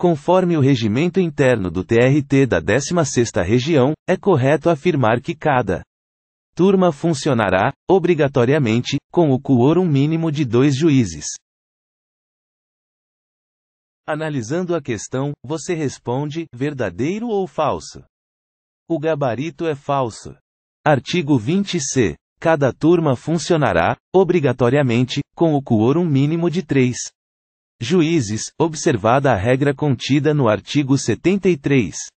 Conforme o regimento interno do TRT da 16ª Região, é correto afirmar que cada turma funcionará, obrigatoriamente, com o quórum mínimo de dois juízes. Analisando a questão, você responde: verdadeiro ou falso? O gabarito é falso. Artigo 20c. Cada turma funcionará, obrigatoriamente, com o quórum mínimo de três Juízes, observada a regra contida no artigo 73.